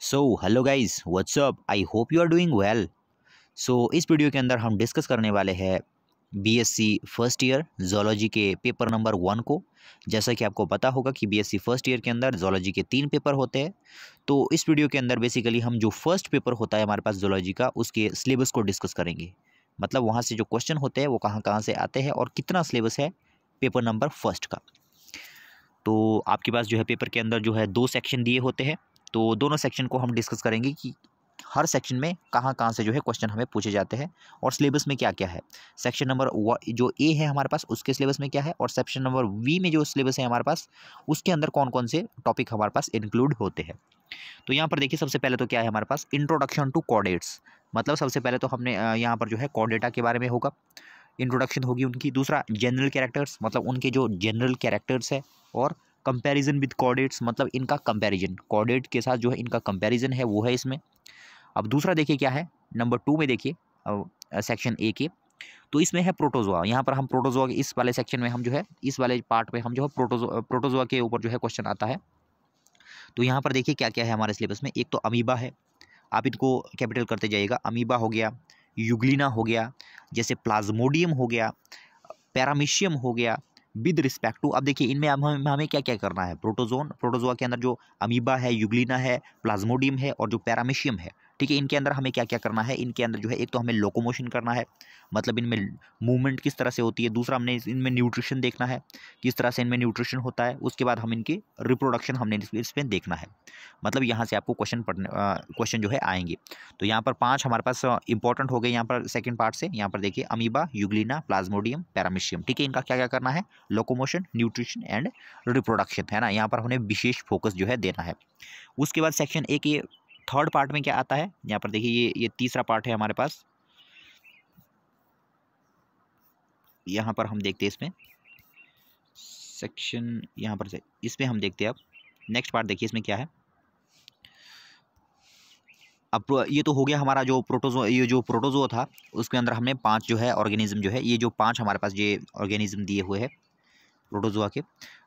so hello guys what's up I hope you are doing well so इस video के अंदर हम डिस्कस करने वाले हैं बीएससी फर्स्ट ईयर जोलॉजी के पेपर नंबर वन को जैसा कि आपको पता होगा कि बीएससी फर्स्ट ईयर के अंदर जोलॉजी के तीन पेपर होते हैं तो इस वीडियो के अंदर बेसिकली हम जो फर्स्ट पेपर होता है हमारे पास जोलॉजी का उसके सिलेबस को डिस्कस करेंगे मतलब वहाँ से जो क्वेश्चन होते हैं वो कहाँ कहाँ से आते हैं और कितना सिलेबस है पेपर नंबर फर्स्ट का तो आपके पास जो है पेपर के अंदर जो है दो सेक्शन दिए होते हैं तो दोनों सेक्शन को हम डिस्कस करेंगे कि हर सेक्शन में कहाँ कहाँ से जो है क्वेश्चन हमें पूछे जाते हैं और सिलेबस में क्या क्या है सेक्शन नंबर जो ए है हमारे पास उसके सिलेबस में क्या है और सेक्शन नंबर वी में जो सिलेबस है हमारे पास उसके अंदर कौन कौन से टॉपिक हमारे पास इंक्लूड होते हैं तो यहाँ पर देखिए सबसे पहले तो क्या है हमारे पास इंट्रोडक्शन टू कॉर्डेट्स मतलब सबसे पहले तो हमने यहाँ पर जो है कॉर्डेटा के बारे में होगा इंट्रोडक्शन होगी उनकी दूसरा जनरल कैरेक्टर्स मतलब उनके जो जनरल कैरेक्टर्स है और कंपैरिजन विद कॉर्डेट्स मतलब इनका कंपैरिजन कॉर्डेट के साथ जो है इनका कंपैरिजन है वो है इसमें अब दूसरा देखिए क्या है नंबर टू में देखिए सेक्शन ए के तो इसमें है प्रोटोजोआ यहाँ पर हम प्रोटोजोआ के इस वाले सेक्शन में हम जो है इस वाले पार्ट में हम जो है प्रोटोजो प्रोटोजोआ के ऊपर जो है क्वेश्चन आता है तो यहाँ पर देखिए क्या क्या है हमारे सिलेबस में एक तो अमीबा है आप इनको कैपिटल करते जाइएगा अमीबा हो गया युगलिना हो गया जैसे प्लाज्मोडियम हो गया पैरामिशियम हो गया विद रिस्पेक्ट टू अब देखिए इनमें अब हमें हमें क्या क्या करना है प्रोटोजोन प्रोटोजोआ के अंदर जो अमीबा है युगलिना है प्लाज्मोडियम है और जो पैरामिशियम है ठीक है इनके अंदर हमें क्या क्या करना है इनके अंदर जो है एक तो हमें लोकोमोशन करना है मतलब इनमें मूवमेंट किस तरह से होती है दूसरा हमने इनमें न्यूट्रिशन देखना है किस तरह से इनमें न्यूट्रिशन होता है उसके बाद हम इनकी रिप्रोडक्शन हमने इसमें देखना है मतलब यहाँ से आपको क्वेश्चन पढ़ने क्वेश्चन जो है आएंगे तो यहाँ पर पाँच हमारे पास इंपॉर्टेंट हो गए यहाँ पर सेकेंड पार्ट से यहाँ पर देखिए अमीबा यूगलिना प्लाज्मोडियम पैरामिशियम ठीक है इनका क्या क्या करना है लोकोमोशन न्यूट्रिशन एंड रिप्रोडक्शन है ना यहाँ पर हमें विशेष फोकस जो है देना है उसके बाद सेक्शन ए के थर्ड पार्ट में क्या आता है यहाँ पर देखिए ये ये तीसरा पार्ट है हमारे पास यहाँ पर हम देखते हैं इसमें सेक्शन यहाँ पर से इसमें हम देखते हैं अब नेक्स्ट पार्ट देखिए इसमें क्या है अब ये तो हो गया हमारा जो प्रोटोजो ये जो प्रोटोजो था उसके अंदर हमने पांच जो है ऑर्गेनिज्म जो है ये जो पांच हमारे पास ये ऑर्गेनिज्म दिए हुए हैं प्रोटोजोआ के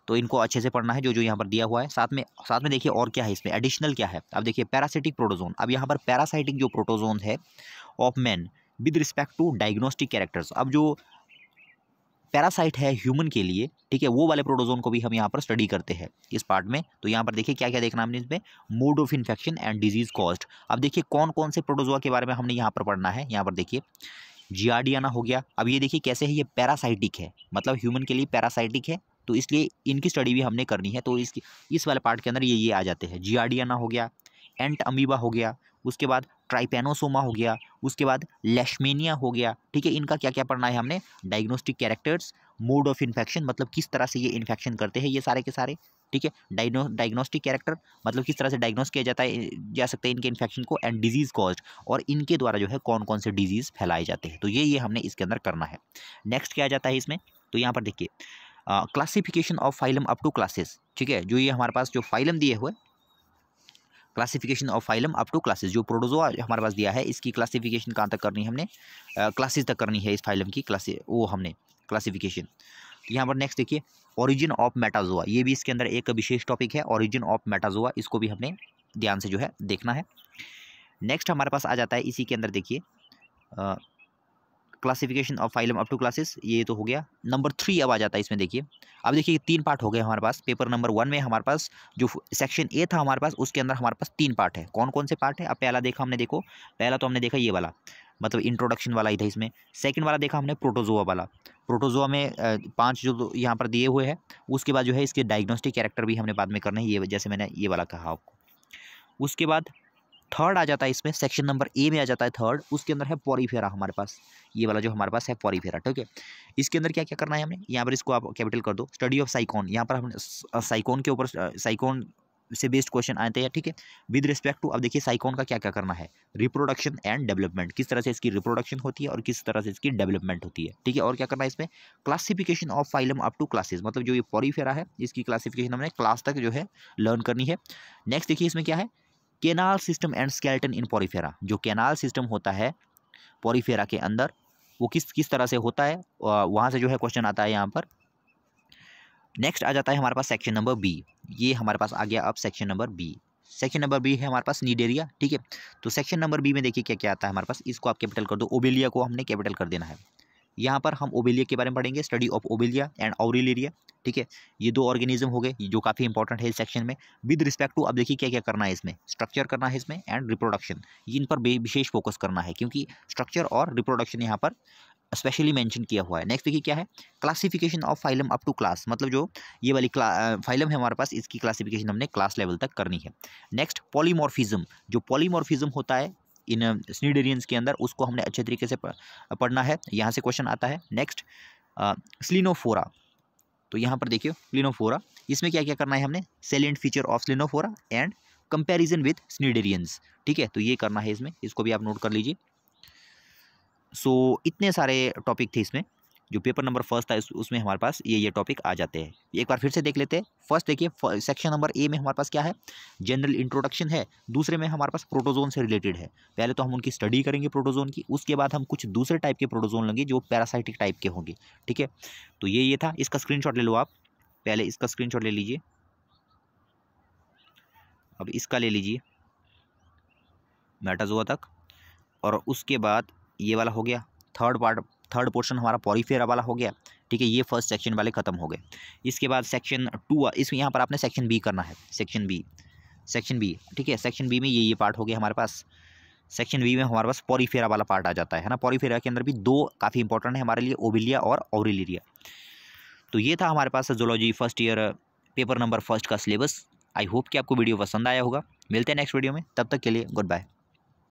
तो इनको अच्छे से पढ़ना है जो जो यहाँ पर दिया हुआ है साथ में साथ में देखिए और क्या है इसमें एडिशनल क्या है अब देखिए पैरासिटिक प्रोटोजोन अब यहाँ पर पैरासाइटिक जो प्रोटोजोन है of man with respect to diagnostic characters अब जो पैरासाइट है ह्यूमन के लिए ठीक है वो वाले प्रोटोजोन को भी हम यहाँ पर स्टडी करते हैं इस पार्ट में तो यहाँ पर देखिए क्या क्या देखना हमने इसमें mode of infection and disease cost अब देखिए कौन कौन से प्रोटोजोआ के बारे में हमने यहाँ पर पढ़ना है यहाँ पर देखिए जियाडियाना हो गया अब ये देखिए कैसे है ये पैरासाइटिक है मतलब ह्यूमन के लिए पैरासाइटिक है तो इसलिए इनकी स्टडी भी हमने करनी है तो इसकी इस वाले पार्ट के अंदर ये ये आ जाते हैं जियाडियाना हो गया एंट अमीबा हो गया उसके बाद ट्राइपेनोसोमा हो गया उसके बाद लेशमेनिया हो गया ठीक है इनका क्या क्या पढ़ना है हमने diagnostic characters mode of infection मतलब किस तरह से ये इन्फेक्शन करते हैं ये सारे के सारे ठीक है डायग्नो डायग्नोस्टिक कैरेक्टर मतलब किस तरह से डायग्नोस किया जाता है जा सकता है इनके इन्फेक्शन को एंड डिजीज़ कॉज और इनके द्वारा जो है कौन कौन से डिजीज़ फैलाए जाते हैं तो ये ये हमने इसके अंदर करना है नेक्स्ट क्या आ जाता है इसमें तो यहाँ पर देखिए classification of phylum up to classes ठीक है जो ये हमारे पास जो फाइलम दिए हुए classification of phylum up to classes जो प्रोडोजो हमारे पास दिया है इसकी क्लासिफिकेशन कहाँ तक करनी है हमने क्लासेस तक करनी है इस फाइलम की क्लासे वो हमने क्लासिफिकेशन यहाँ पर नेक्स्ट देखिए ओरिजिन ऑफ मेटाजोआ ये भी इसके अंदर एक विशेष टॉपिक है ओरिजिन ऑफ मेटाजोआ इसको भी हमने ध्यान से जो है देखना है नेक्स्ट हमारे पास आ जाता है इसी के अंदर देखिए classification of phylum up to classes ये तो हो गया नंबर थ्री अब आ जाता है इसमें देखिए अब देखिए तीन पार्ट हो गए हमारे पास पेपर नंबर वन में हमारे पास जो सेक्शन ए था हमारे पास उसके अंदर हमारे पास तीन पार्ट है कौन कौन से पार्ट है अब पहला देखा हमने देखो पहला तो हमने देखा ये वाला मतलब इंट्रोडक्शन वाला ही था इसमें सेकंड वाला देखा हमने प्रोटोजोआ वाला प्रोटोजोआ में पांच जो यहाँ पर दिए हुए हैं उसके बाद जो है इसके डायग्नोस्टिक कैरेक्टर भी हमने बाद में करना है ये जैसे मैंने ये वाला कहा आपको उसके बाद थर्ड आ जाता है इसमें सेक्शन नंबर ए में आ जाता है थर्ड उसके अंदर है पॉरीफेरा हमारे पास ये वाला जो हमारे पास है पॉरीफेरा ठीक है इसके अंदर क्या क्या करना है हमने यहाँ पर इसको आप कैपिटल कर दो स्टडी ऑफ साइकोन यहाँ पर हमने साइकोन uh, के ऊपर साइकोन uh, से बेस्ड क्वेश्चन आते हैं ठीक है विद रिस्पेक्ट टू अब देखिए साइकोन का क्या क्या करना है रिप्रोडक्शन एंड डेवलपमेंट किस तरह से इसकी रिप्रोडक्शन होती है और किस तरह से इसकी डेवलपमेंट होती है ठीक है और क्या करना है इसमें classification of phylum up to classes मतलब जो ये पॉरीफेरा है इसकी क्लासिफिकेशन हमने क्लास तक जो है लर्न करनी है नेक्स्ट देखिए इसमें क्या है canal system and skeleton in porifera जो केनाल सिस्टम होता है पॉरीफेरा के अंदर वो किस किस तरह से होता है वहाँ से जो है क्वेश्चन आता है यहाँ पर नेक्स्ट आ जाता है हमारे पास सेक्शन नंबर बी ये हमारे पास आ गया अब section number B section number B है हमारे पास नीड एरिया ठीक है तो सेक्शन नंबर बी में देखिए क्या क्या आता है हमारे पास इसको आप कैपिटल कर दो ओबेलिया को हमने कैपिटल कर देना है यहाँ पर हम ओबेलिया के बारे में पढ़ेंगे study of obelia and aurelia ठीक है ये दो ऑर्गेनिज्म हो गए जो काफ़ी इंपॉर्टेंट है इस सेक्शन में विद रिस्पेक्ट टू अब देखिए क्या क्या करना है इसमें स्ट्रक्चर करना है इसमें एंड रिप्रोडक्शन इन पर विशेष फोकस करना है क्योंकि स्ट्रक्चर और रिप्रोडक्शन यहाँ पर स्पेशली मेंशन किया हुआ है नेक्स्ट देखिए क्या है classification of phylum up to class मतलब जो ये वाली फाइलम है हमारे पास इसकी क्लासिफिकेशन हमने क्लास लेवल तक करनी है नेक्स्ट पॉलीमॉर्फिज्म जो पॉलीमॉर्फिज्म होता है इन स्नीडेरियंस के अंदर उसको हमने अच्छे तरीके से पढ़ना है यहाँ से क्वेश्चन आता है नेक्स्ट स्लिनोफोरा तो यहाँ पर देखिए स्लिनोफोरा इसमें क्या क्या करना है हमने salient feature of ctenophora and comparison with cnidarians ठीक है तो ये करना है इसमें इसको भी आप नोट कर लीजिए सो so, इतने सारे टॉपिक थे इसमें जो पेपर नंबर फर्स्ट था उसमें हमारे पास ये ये टॉपिक आ जाते हैं एक बार फिर से देख लेते हैं फर्स्ट देखिए सेक्शन नंबर ए में हमारे पास क्या है जनरल इंट्रोडक्शन है दूसरे में हमारे पास प्रोटोजोन से रिलेटेड है पहले तो हम उनकी स्टडी करेंगे प्रोटोजोन की उसके बाद हम कुछ दूसरे टाइप के प्रोटोजोन लेंगे जो पैरासाइटिक टाइप के होंगे ठीक है तो ये ये था इसका स्क्रीन ले लो आप पहले इसका स्क्रीन ले लीजिए अब इसका ले लीजिए मैटाजोआ तक और उसके बाद ये वाला हो गया थर्ड पार्ट थर्ड पोर्शन हमारा पॉलीफेयर वाला हो गया ठीक है ये फर्स्ट सेक्शन वाले खत्म हो गए इसके बाद सेक्शन टू इसमें यहाँ पर आपने सेक्शन बी करना है सेक्शन बी सेक्शन बी ठीक है सेक्शन बी में ये ये पार्ट हो गया हमारे पास सेक्शन बी में हमारे पास पॉरीफेरा वाला पार्ट आ जाता है ना पॉरीफेरा के अंदर भी दो काफ़ी इंपॉर्टेंट है हमारे लिए ओबिलिया और ओरिलिरिया तो ये था हमारे पास zoology first year paper number first का सिलेबस आई होप कि आपको वीडियो पसंद आया होगा मिलते हैं नेक्स्ट वीडियो में तब तक के लिए गुड बाय